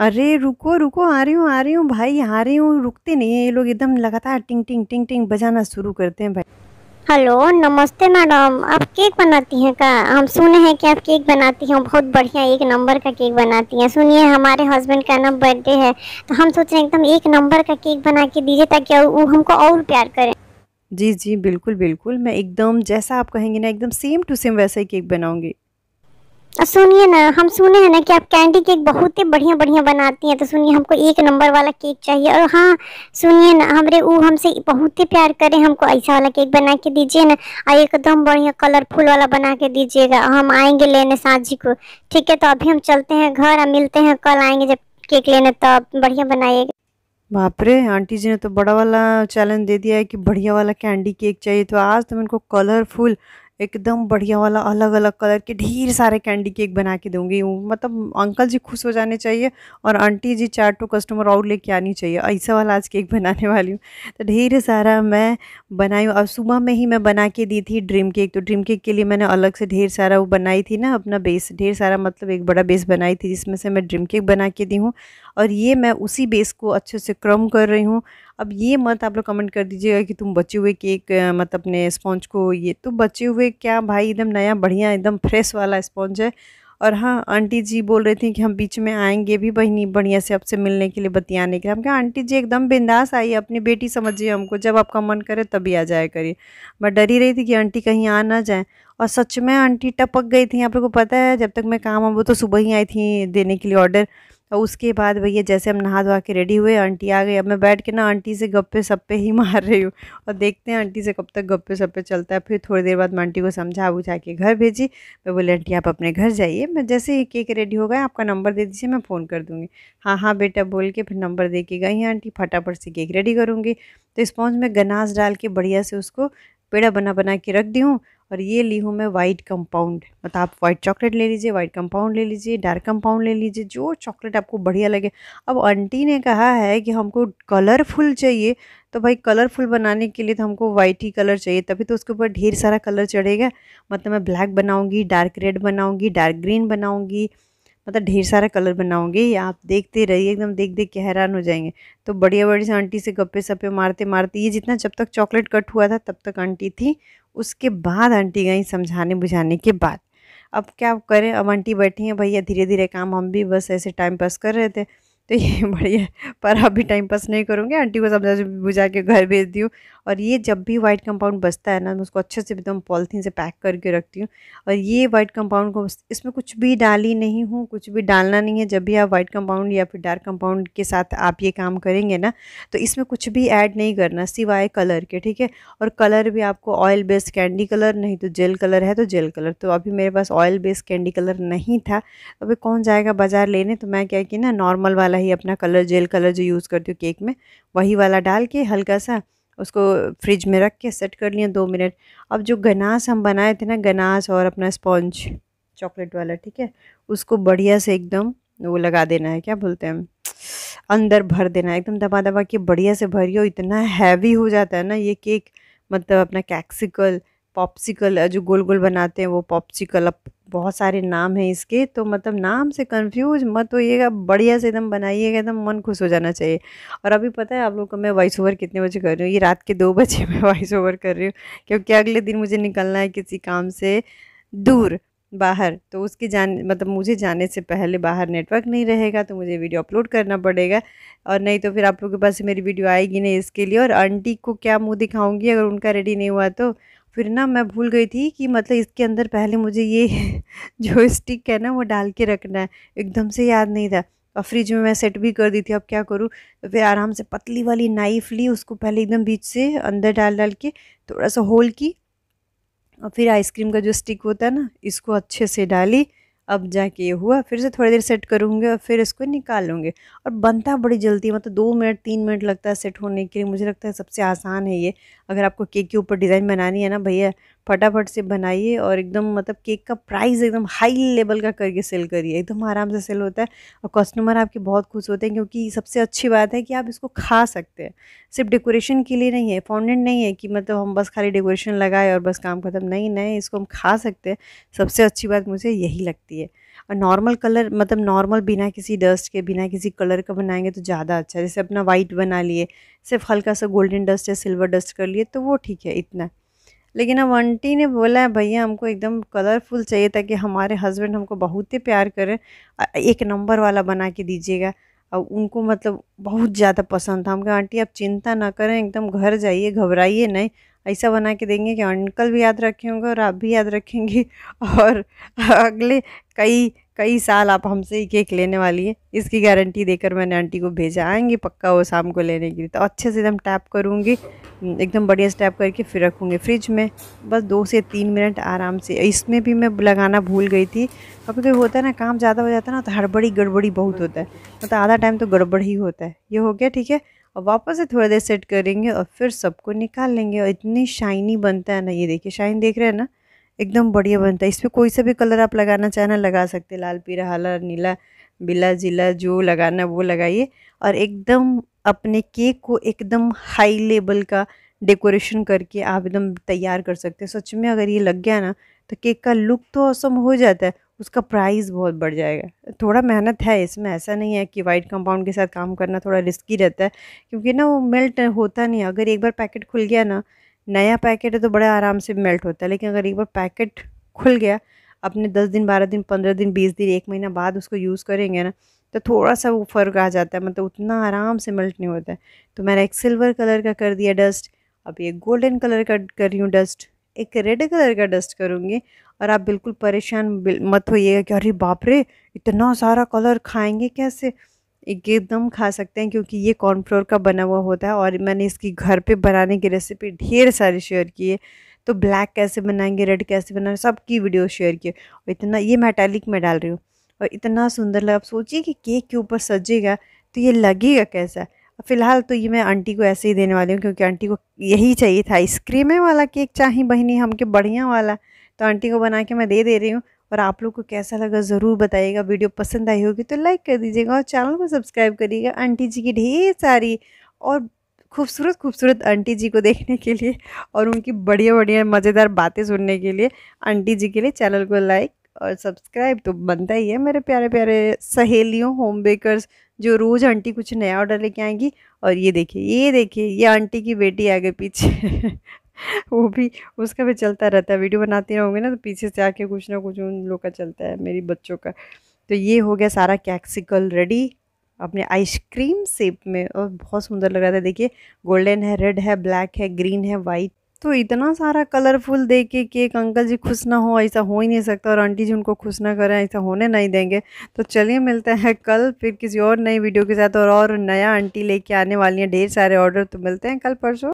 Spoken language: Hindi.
अरे रुको रुको आ रही हूँ आ रही हूँ भाई आ रही हूँ रुकते नहीं है ये लोग एकदम लगातार टिंग टिंग टिंग टिंग बजाना शुरू करते हैं भाई हेलो नमस्ते मैडम आप केक बनाती हैं का हम सुने हैं कि आप केक बनाती हैं बहुत बढ़िया एक नंबर का केक बनाती हैं सुनिए हमारे हस्बैंड का ना बर्थडे है तो हम सोच रहे हैं एकदम एक नंबर का केक बना के दीजिए ताकि वो हमको और प्यार करें जी जी बिल्कुल बिल्कुल मैं एकदम जैसा आप कहेंगे ना एकदम सेम टू सेम वैसा ही केक बनाऊंगी सुनिए ना हम सुने हैं ना कि आप कैंडी केक बहुत ही बढ़िया बढ़िया बनाती हैं तो सुनिए हमको एक नंबर वाला केक चाहिए और हाँ सुनिए ना हमरे वो हमसे बहुत ही प्यार करें हमको ऐसा वाला केक बना के दीजिए ना और एकदम बढ़िया कलरफुल वाला बना के दीजिएगा हम आएंगे लेने साझी को ठीक है तो अभी हम चलते हैं घर और मिलते हैं कल आएंगे जब केक लेने तब तो बढ़िया बनाइएगा बापरे आंटी जी ने तो बड़ा वाला चैलेंज दे दिया है कि बढ़िया वाला कैंडी केक चाहिए तो आज तुम तो इनको कलरफुल एकदम बढ़िया वाला अलग अलग कलर के ढेर सारे कैंडी केक बना के दूँगी मतलब अंकल जी खुश हो जाने चाहिए और आंटी जी चार टू कस्टमर और लेके आनी चाहिए ऐसा वाला आज केक बनाने वाली हूँ तो ढेर सारा मैं बनाई हूँ और सुबह में ही मैं बना के दी थी ड्रीम केक तो ड्रीम केक के लिए मैंने अलग से ढेर सारा वो बनाई थी ना अपना बेस ढेर सारा मतलब एक बड़ा बेस बनाई थी जिसमें से मैं ड्रीम केक बना के दी हूँ और ये मैं उसी बेस को अच्छे से क्रम कर रही हूँ अब ये मत आप लोग कमेंट कर दीजिएगा कि तुम बचे हुए केक मतलब अपने स्पॉन्ज को ये तो बचे हुए क्या भाई एकदम नया बढ़िया एकदम फ्रेश वाला स्पॉन्ज है और हाँ आंटी जी बोल रही थी कि हम बीच में आएंगे भी बहनी बढ़िया से आपसे मिलने के लिए बतियाने के लिए हम क्या आंटी जी एकदम बिंदास आई अपनी बेटी समझिए हमको जब आपका मन करे तभी आ जाए करिए मैं डरी रही थी कि आंटी कहीं आ ना जाए और सच में आंटी टपक गई थी आप लोग को पता है जब तक मैं काम हूँ वो तो सुबह ही आई थी देने के लिए ऑर्डर और उसके बाद भैया जैसे हम नहा धोवा के रेडी हुए आंटी आ गई अब मैं बैठ के ना आंटी से गप्पे सप्पे ही मार रही हूँ और देखते हैं आंटी से कब तक गप्पे सप्पे चलता है फिर थोड़ी देर बाद मैं आंटी को समझा बुझा के घर भेजी मैं बोले आंटी आप अपने घर जाइए मैं जैसे ही केक रेडी हो गए आपका नंबर दे दीजिए मैं फ़ोन कर दूँगी हाँ हाँ बेटा बोल के फिर नंबर दे के गई आंटी फटाफट से केक रेडी करूँगी तो स्पॉन्ज में गनाज डाल के बढ़िया से उसको पेड़ा बना बना के रख दी हूँ और ये ली हूँ मैं वाइट कंपाउंड मतलब आप वाइट चॉकलेट ले लीजिए वाइट कंपाउंड ले लीजिए डार्क कंपाउंड ले लीजिए जो चॉकलेट आपको बढ़िया लगे अब आंटी ने कहा है कि हमको कलरफुल चाहिए तो भाई कलरफुल बनाने के लिए तो हमको वाइट ही कलर चाहिए तभी तो उसके ऊपर ढेर सारा कलर चढ़ेगा मतलब मैं ब्लैक बनाऊँगी डार्क रेड बनाऊँगी डार्क ग्रीन बनाऊँगी मतलब ढेर सारा कलर बनाऊंगी आप देखते रहिए एकदम देख देख के हैरान हो जाएंगे तो बढ़िया बढ़िया से आंटी से गप्पे सप्पे मारते मारते ये जितना जब तक चॉकलेट कट हुआ था तब तक आंटी थी उसके बाद आंटी गई समझाने बुझाने के बाद अब क्या करें अब आंटी बैठी हैं भैया धीरे धीरे काम हम भी बस ऐसे टाइम पास कर रहे थे तो ये बढ़िया पर अभी टाइम पास नहीं करूँगी आंटी को समझा बुझा के घर भेज दी हूँ और ये जब भी वाइट कंपाउंड बचता है ना मैं उसको अच्छे से एकदम पॉलिथीन से पैक करके रखती हूँ और ये वाइट कंपाउंड को इसमें कुछ भी डाली नहीं हूँ कुछ भी डालना नहीं है जब भी आप वाइट कंपाउंड या फिर डार्क कंपाउंड के साथ आप ये काम करेंगे ना तो इसमें कुछ भी ऐड नहीं करना सिवाय कलर के ठीक है और कलर भी आपको ऑयल बेस्ड कैंडी कलर नहीं तो जेल कलर है तो जेल कलर तो अभी मेरे पास ऑयल बेस्ड कैंडी कलर नहीं था तो अभी कौन जाएगा बाज़ार लेने तो मैं क्या कि ना नॉर्मल वाला ही अपना कलर जेल कलर जो यूज़ करती हूँ केक में वही वाला डाल के हल्का सा उसको फ्रिज में रख के सेट कर लिया दो मिनट अब जो गनास हम बनाए थे ना गनास और अपना स्पॉन्ज चॉकलेट वाला ठीक है उसको बढ़िया से एकदम वो लगा देना है क्या बोलते हैं अंदर भर देना एकदम दबा दबा के बढ़िया से भरियो इतना हैवी हो जाता है ना ये केक मतलब अपना कैक्सिकल पॉप्सिकल जो गोल गोल बनाते हैं वो पॉप्सिकल अब बहुत सारे नाम हैं इसके तो मतलब नाम से कंफ्यूज मत होइएगा बढ़िया से एकदम बनाइएगा एकदम मन खुश हो जाना चाहिए और अभी पता है आप लोग को मैं वॉइस ओवर कितने बजे कर रही हूँ ये रात के दो बजे मैं वॉइस ओवर कर रही हूँ क्योंकि अगले दिन मुझे निकलना है किसी काम से दूर बाहर तो उसके जान मतलब मुझे जाने से पहले बाहर नेटवर्क नहीं रहेगा तो मुझे वीडियो अपलोड करना पड़ेगा और नहीं तो फिर आप लोगों के पास मेरी वीडियो आएगी नहीं इसके लिए और आंटी को क्या मुँह दिखाऊँगी अगर उनका रेडी नहीं हुआ तो फिर ना मैं भूल गई थी कि मतलब इसके अंदर पहले मुझे ये जो स्टिक है ना वो डाल के रखना है एकदम से याद नहीं था और फ्रिज में मैं सेट भी कर दी थी अब क्या करूँ तो फिर आराम से पतली वाली नाइफ़ ली उसको पहले एकदम बीच से अंदर डाल डाल के थोड़ा सा होल की और फिर आइसक्रीम का जो स्टिक होता है ना इसको अच्छे से डाली अब जाके ये हुआ फिर से थोड़ी देर सेट करूँगी और फिर इसको लूँगी और बनता बड़ी जल्दी मतलब दो मिनट तीन मिनट लगता है सेट होने के लिए मुझे लगता है सबसे आसान है ये अगर आपको केक के ऊपर डिज़ाइन बनानी है ना भैया फटाफट से बनाइए और एकदम मतलब केक का प्राइस एकदम हाई लेवल का करके सेल करिए एकदम आराम से सेल होता है और कस्टमर आपके बहुत खुश होते हैं क्योंकि सबसे अच्छी बात है कि आप इसको खा सकते हैं सिर्फ डेकोरेशन के लिए नहीं है फाउंडेंट नहीं है कि मतलब हम बस खाली डेकोरेशन लगाए और बस काम खत्म नहीं नहीं इसको हम खा सकते हैं सबसे अच्छी बात मुझे यही लगती है और नॉर्मल कलर मतलब नॉर्मल बिना किसी डस्ट के बिना किसी कलर का बनाएंगे तो ज़्यादा अच्छा है जैसे अपना वाइट बना लिए सिर्फ हल्का सा गोल्डन डस्ट या सिल्वर डस्ट कर लिए तो वो ठीक है इतना लेकिन अब आंटी ने बोला है भैया हमको एकदम कलरफुल चाहिए ताकि हमारे हस्बैंड हमको बहुत ही प्यार करें एक नंबर वाला बना के दीजिएगा और उनको मतलब बहुत ज़्यादा पसंद था हमको आंटी आप चिंता ना करें एकदम घर जाइए घबराइए नहीं ऐसा बना के देंगे कि अंकल भी याद रखेंगे और आप भी याद रखेंगे और अगले कई कई साल आप हमसे ही केक लेने वाली हैं इसकी गारंटी देकर मैंने आंटी को भेजा आएंगी पक्का वो शाम को लेने के लिए तो अच्छे से एकदम टैप करूँगी हम्म, एकदम बढ़िया से टैप करके फिर रखूँगी फ्रिज में बस दो से तीन मिनट आराम से इसमें भी मैं लगाना भूल गई थी कभी कभी तो होता है ना काम ज़्यादा हो जाता है ना तो हड़बड़ी गड़बड़ी बहुत होता है मतलब तो आधा टाइम तो गड़बड़ ही होता है ये हो गया ठीक है और वापस से थोड़ी देर सेट करेंगे और फिर सबको निकाल लेंगे और इतनी शाइनी बनता है ना ये देखिए शाइन देख रहे हैं ना एकदम बढ़िया बनता है इस पर कोई सा भी कलर आप लगाना चाहें लगा सकते लाल पीला हला नीला बिला जिला जो लगाना वो लगाइए और एकदम अपने केक को एकदम हाई लेवल का डेकोरेशन करके आप एकदम तैयार कर सकते हैं सच में अगर ये लग गया ना तो केक का लुक तो असम हो जाता है उसका प्राइस बहुत बढ़ जाएगा थोड़ा मेहनत है इसमें ऐसा नहीं है कि वाइट कंपाउंड के साथ काम करना थोड़ा रिस्की रहता है क्योंकि ना वो मेल्ट होता नहीं अगर एक बार पैकेट खुल गया ना नया पैकेट है तो बड़े आराम से मेल्ट होता है लेकिन अगर एक बार पैकेट खुल गया अपने दस दिन बारह दिन पंद्रह दिन बीस दिन एक महीना बाद उसको यूज़ करेंगे ना तो थोड़ा सा वो फ़र्क आ जाता है मतलब उतना आराम से मेल्ट नहीं होता है तो मैंने एक सिल्वर कलर का कर दिया डस्ट अब ये गोल्डन कलर का कर रही हूँ डस्ट एक रेड कलर का डस्ट करूँगी और आप बिल्कुल परेशान मत होइएगा कि अरे बाप रे इतना सारा कलर खाएंगे कैसे एकदम खा सकते हैं क्योंकि ये कॉर्नफ्लोर का बना हुआ होता है और मैंने इसकी घर पे बनाने की रेसिपी ढेर सारी शेयर की है तो ब्लैक कैसे बनाएंगे रेड कैसे बनाएंगे सबकी वीडियो शेयर किए और इतना ये मेटालिक में डाल रही हूँ और इतना सुंदर लगा आप सोचिए कि केक के ऊपर सजेगा तो ये लगेगा कैसा फ़िलहाल तो ये मैं आंटी को ऐसे ही देने वाली हूँ क्योंकि आंटी को यही चाहिए था आइसक्रीमें वाला केक चाहिए बहनी हमके बढ़िया वाला तो आंटी को बना के मैं दे दे रही हूँ और आप लोग को कैसा लगा ज़रूर बताइएगा वीडियो पसंद आई होगी तो लाइक कर दीजिएगा और चैनल को सब्सक्राइब करिएगा आंटी जी की ढेर सारी और खूबसूरत खूबसूरत आंटी जी को देखने के लिए और उनकी बढ़िया बढ़िया मज़ेदार बातें सुनने के लिए आंटी जी के लिए चैनल को लाइक और सब्सक्राइब तो बनता ही है मेरे प्यारे प्यारे सहेलियों होम बेकर्स जो रोज़ आंटी कुछ नया ऑर्डर लेके आएंगी और ये देखिए ये देखिए ये आंटी की बेटी आ गई पीछे वो भी उसका भी चलता रहता है वीडियो बनाती रहूँगी ना तो पीछे से आके कुछ ना कुछ उन लोग का चलता है मेरी बच्चों का तो ये हो गया सारा कैक्सिकल रेडी अपने आइसक्रीम सेप में और बहुत सुंदर लग रहा था देखिए गोल्डन है रेड है ब्लैक है ग्रीन है वाइट तो इतना सारा कलरफुल दे के केक अंकल जी खुश ना हो ऐसा हो ही नहीं सकता और आंटी जी उनको खुश ना करें ऐसा होने नहीं देंगे तो चलिए मिलते हैं कल फिर किसी और नई वीडियो के साथ और और नया आंटी लेके आने वाली हैं ढेर सारे ऑर्डर तो मिलते हैं कल परसों